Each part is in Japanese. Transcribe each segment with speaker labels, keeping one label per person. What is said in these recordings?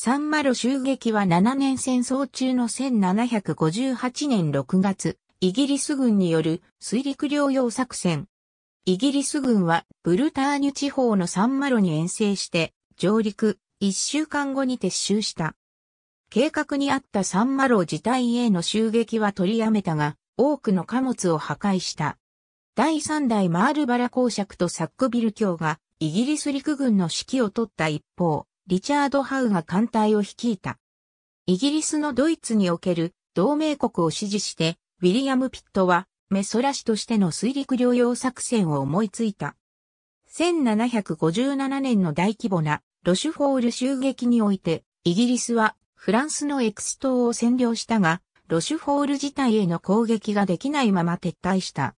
Speaker 1: サンマロ襲撃は7年戦争中の1758年6月、イギリス軍による水陸療養作戦。イギリス軍はブルターニュ地方のサンマロに遠征して上陸1週間後に撤収した。計画にあったサンマロ自体への襲撃は取りやめたが、多くの貨物を破壊した。第3代マールバラ公爵とサックビル卿がイギリス陸軍の指揮を取った一方、リチャード・ハウが艦隊を率いた。イギリスのドイツにおける同盟国を支持して、ウィリアム・ピットは、メソラ氏としての水陸両用作戦を思いついた。1757年の大規模なロシュフォール襲撃において、イギリスはフランスのエクス島を占領したが、ロシュフォール自体への攻撃ができないまま撤退した。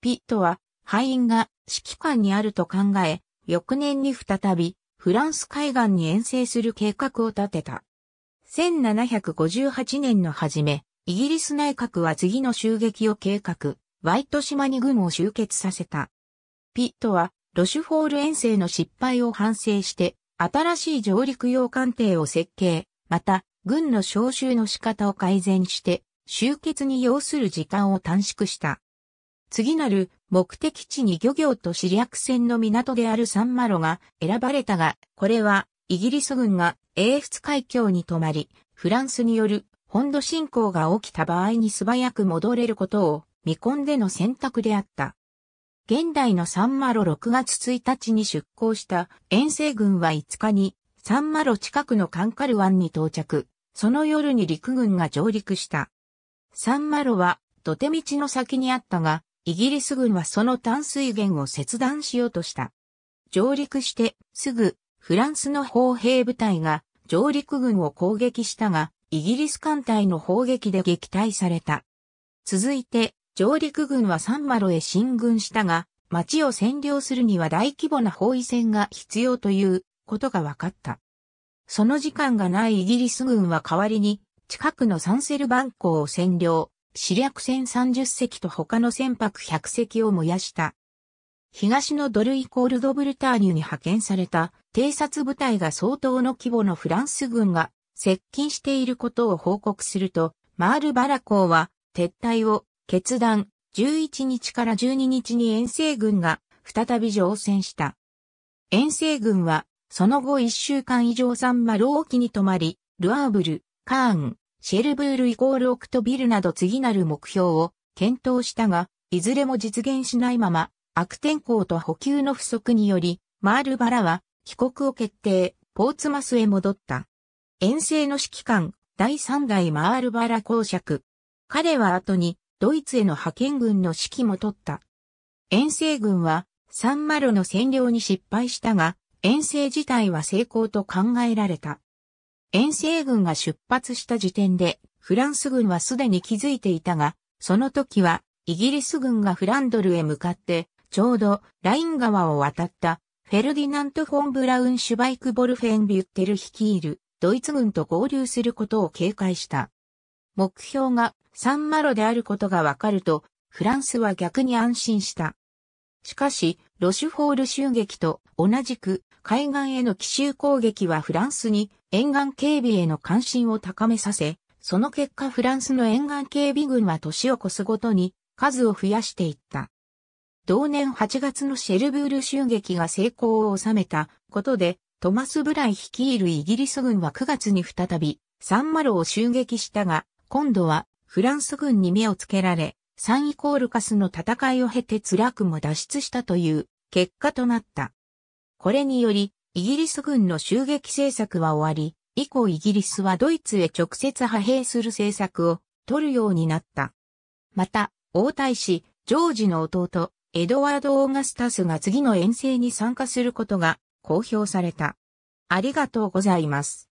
Speaker 1: ピットは、敗因が指揮官にあると考え、翌年に再びフランス海岸に遠征する計画を立てた。1758年の初め、イギリス内閣は次の襲撃を計画、ワイト島に軍を集結させた。ピットは、ロシュフォール遠征の失敗を反省して、新しい上陸用艦艇を設計、また、軍の招集の仕方を改善して、集結に要する時間を短縮した。次なる目的地に漁業と知略船の港であるサンマロが選ばれたが、これはイギリス軍が英仏海峡に泊まり、フランスによる本土侵攻が起きた場合に素早く戻れることを見込んでの選択であった。現代のサンマロ6月1日に出港した遠征軍は5日にサンマロ近くのカンカル湾に到着。その夜に陸軍が上陸した。サンマロは土手道の先にあったが、イギリス軍はその淡水源を切断しようとした。上陸してすぐフランスの砲兵部隊が上陸軍を攻撃したが、イギリス艦隊の砲撃で撃退された。続いて上陸軍はサンマロへ進軍したが、町を占領するには大規模な包囲戦が必要ということが分かった。その時間がないイギリス軍は代わりに近くのサンセル番ン港を占領、死略船30隻と他の船舶100隻を燃やした。東のドルイコールドブルターニュに派遣された偵察部隊が相当の規模のフランス軍が接近していることを報告すると、マール・バラ公は撤退を決断11日から12日に遠征軍が再び乗船した。遠征軍はその後1週間以上サンマロ沖に泊まり、ルアーブル、カーン、シェルブールイコールオクトビルなど次なる目標を検討したが、いずれも実現しないまま、悪天候と補給の不足により、マールバラは帰国を決定、ポーツマスへ戻った。遠征の指揮官、第3代マールバラ公爵。彼は後にドイツへの派遣軍の指揮も取った。遠征軍はサンマロの占領に失敗したが、遠征自体は成功と考えられた。遠征軍が出発した時点で、フランス軍はすでに気づいていたが、その時は、イギリス軍がフランドルへ向かって、ちょうどライン川を渡った、フェルディナント・フォン・ブラウン・シュバイク・ボルフェン・ビュッテル率いる、ドイツ軍と合流することを警戒した。目標がサンマロであることがわかると、フランスは逆に安心した。しかし、ロシュフォール襲撃と同じく海岸への奇襲攻撃はフランスに沿岸警備への関心を高めさせ、その結果フランスの沿岸警備軍は年を越すごとに数を増やしていった。同年8月のシェルブール襲撃が成功を収めたことで、トマス・ブライ率いるイギリス軍は9月に再びサンマロを襲撃したが、今度はフランス軍に目をつけられ、3イコールカスの戦いを経て辛くも脱出したという結果となった。これにより、イギリス軍の襲撃政策は終わり、以降イギリスはドイツへ直接派兵する政策を取るようになった。また、王太子、ジョージの弟、エドワード・オーガスタスが次の遠征に参加することが公表された。ありがとうございます。